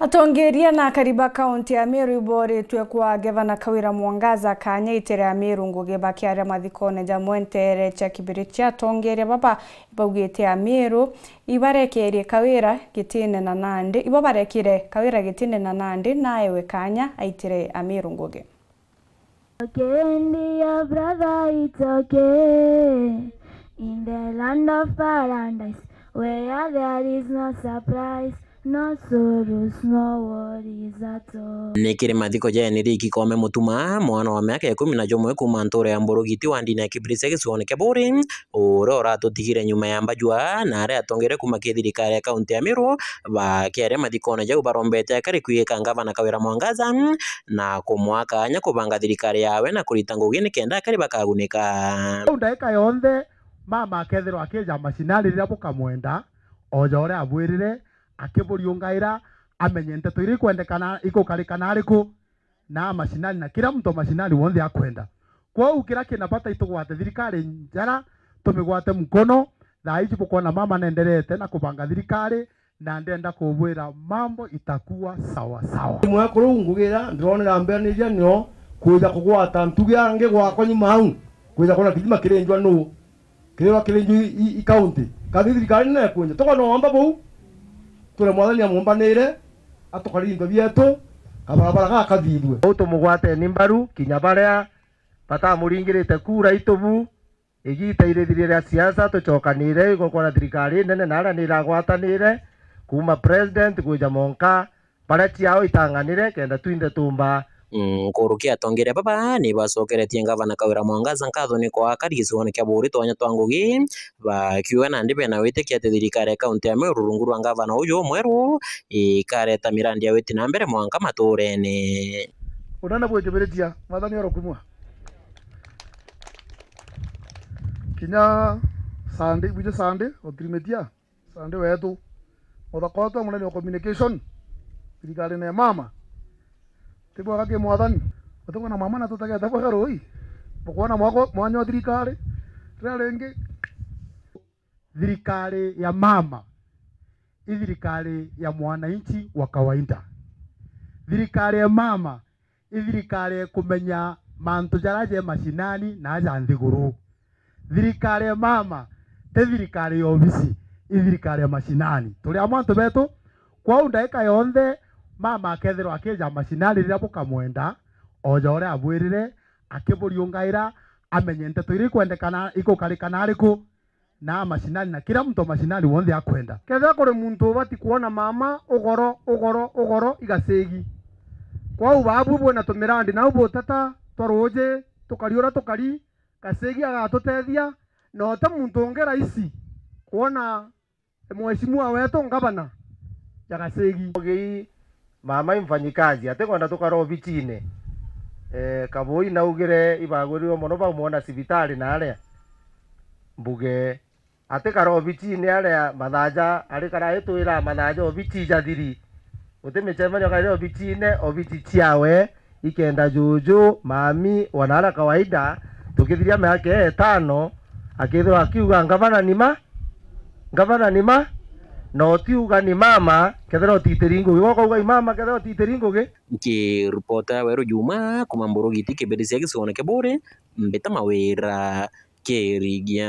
atongeria na kariba kaunti ya miru iboretwe kwa gevana kawira mwangaza kanyaitire Meru ngugi bakiaria mathikone jamwe ntere cha kibiriti cha atongoria baba baugite amiru ibarekerie kawira gitine na nandi ibo barekire kawira gitine na nandi naewe kanya aitire amiru ngugi okay, brother, In the land of paradise. Where there is no surprise, no sorrows, no worries at all. nä kä rä mathiko jeni riki kome må tuma mwana wa mä aka ikå mi na jomwe kuma ntå ya mbå giti wa ndini ya kibirisa gä cigo-nä kä å å nyuma ya mbajua na arä a kuma kä thirikari ya kaunti ya miru rå kiare arä a jau barombete akarä kuä ka ngavana kawä mwangaza na kå mwakanya kå banga thirikari yawe na kå rita ngå nä kenda akarä bakagunä ka yonthe mama akethirwo akija macinari riria bukamwenda oja ore abwirire akiburi akiburiungaira amenye ndeto iko kali kana ariku na macinari na kila mtu macinari wonde akwenda kwa kwou kira kinabata itugwate thirikari njara tumigwate mkono thaa ici bukona mama nenderete na kubanga thirikari na ndenda kubwira mambo itakuwa sawa sawa mwakuru ngugira ndironera mbeanija nio kuiza kugwata ntugi ange gwakwa nyuma hau kwitha kuna kijima kirenjwa nuu kiriro kirinyu i county kathi thirikari nene kunja tuko no omba bou tule mwathani amumbanire atukari indo bietu kabarabara gaka thithue utu mugwate ni mbaru kinya baria batamuringirite kura itubu igita irithiri ria siasa tucokanire kona thirikari nene na aria niragwatanire kuma president gwija monka baria ciao itang'anire kenda twinde tumba nkũrũki mm, atongire baba ni bacokeretie ngavana kawira mwangaza ni kwa akari gicigo-ini kia bũrũri twanya twa ngũgi bakiuga nandi bena wĩtĩkia atĩ thirikari ya kaunti ya Meru rungu rwa ngavana ũyũ mweru ikareta mirandi ya wete na mbere mwanka matũũrene unana gwĩkĩbĩrĩtia mathani yoro kumwa kinya sande wije sande otirimetia sande wetu othakotwa munene wa communication thirikari ne mama tibwaka kĩ mwathani na mama na tũtagetha bwega rũĩ mũkwona mwanya wa thirikari rĩrĩa rĩngĩ thirikari ya mama ithirikari ya ya inchi wa kawaida thirikari ya mama ithirikari ya kumenya mantu jara je mashinani na aja nthiguru thirikari ya mama te thirikari ya obisi ithirikari ya mashinani tuli amwantu antu betu kwau ndaika yonthe mama akethirwo akija macinari riria mukamwenda oja ore abwirire akiburiungaira amenye nteto iko kali kana ariku na macinari na kila mtu macinari wonde akwenda kethero kuri muntu ubati kuona mama ugoro ugoro ugoro igasegi kwa kwau babu bwena tumirandi nau butata twaruji tukari uria tukari gacigi agatutethia na ote muntu ongera isi kuona mweshimua wetu ngabana ya okay mama imfanyikazi atekwa ndatoka ro vitine eh kaboi naugire ibagwirirwo muno baumwona sibitari na aria mbuge atekara ovitine aria mathanja arikara itwira mathanja oviti jathiri utimichemanio kaire ovitine oviti chiawe ikenda juju mami wanara kawaida tukithiria miaka etano akithwa akiuga ngavana nima ngavana nima no tiuga ni mama kethira utitiri ngugi woka uga imama kethira utitiri ngugi nki reporter weru juma kumamburu giti kibedi cia gicigo na kiburi mbita mawira kirigia